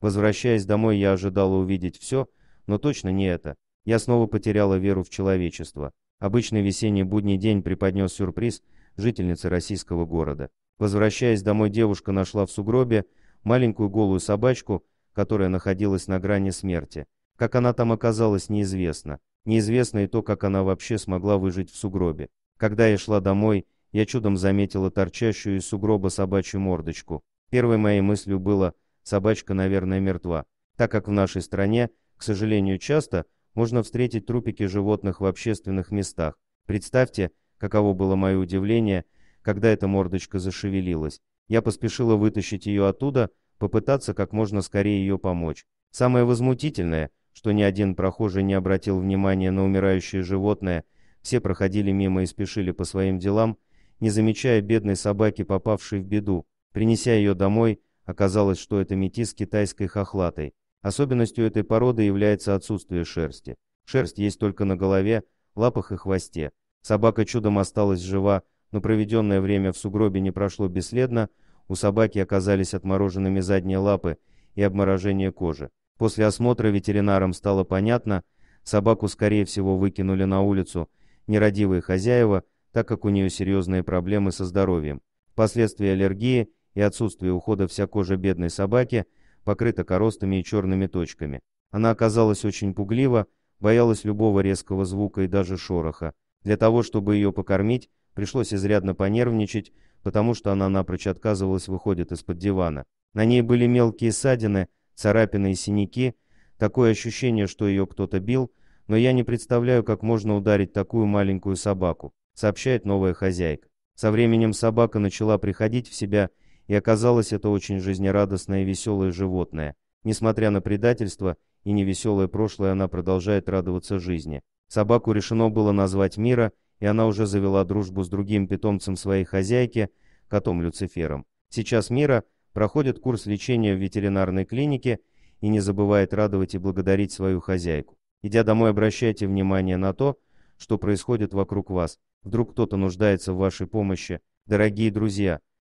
Возвращаясь домой, я ожидала увидеть все, но точно не это. Я снова потеряла веру в человечество. Обычный весенний будний день преподнес сюрприз жительнице российского города. Возвращаясь домой, девушка нашла в сугробе маленькую голую собачку, которая находилась на грани смерти. Как она там оказалась, неизвестно. Неизвестно и то, как она вообще смогла выжить в сугробе. Когда я шла домой, я чудом заметила торчащую из сугроба собачью мордочку. Первой моей мыслью было собачка, наверное, мертва, так как в нашей стране, к сожалению, часто можно встретить трупики животных в общественных местах. Представьте, каково было мое удивление, когда эта мордочка зашевелилась. Я поспешила вытащить ее оттуда, попытаться как можно скорее ее помочь. Самое возмутительное, что ни один прохожий не обратил внимания на умирающее животное, все проходили мимо и спешили по своим делам, не замечая бедной собаки, попавшей в беду. Принеся ее домой, Оказалось, что это метис китайской хохлатой. Особенностью этой породы является отсутствие шерсти. Шерсть есть только на голове, лапах и хвосте. Собака чудом осталась жива, но проведенное время в сугробе не прошло бесследно, у собаки оказались отмороженными задние лапы и обморожение кожи. После осмотра ветеринарам стало понятно, собаку, скорее всего, выкинули на улицу нерадивые хозяева, так как у нее серьезные проблемы со здоровьем, последствия аллергии и отсутствие ухода вся кожа бедной собаки покрыта коростами и черными точками. Она оказалась очень пуглива, боялась любого резкого звука и даже шороха. Для того, чтобы ее покормить, пришлось изрядно понервничать, потому что она напрочь отказывалась выходить из-под дивана. На ней были мелкие ссадины, царапины и синяки, такое ощущение, что ее кто-то бил, но я не представляю, как можно ударить такую маленькую собаку, сообщает новая хозяйка. Со временем собака начала приходить в себя и оказалось это очень жизнерадостное и веселое животное. Несмотря на предательство и невеселое прошлое, она продолжает радоваться жизни. Собаку решено было назвать Мира, и она уже завела дружбу с другим питомцем своей хозяйки, котом Люцифером. Сейчас Мира проходит курс лечения в ветеринарной клинике и не забывает радовать и благодарить свою хозяйку. Идя домой, обращайте внимание на то, что происходит вокруг вас. Вдруг кто-то нуждается в вашей помощи. Дорогие друзья,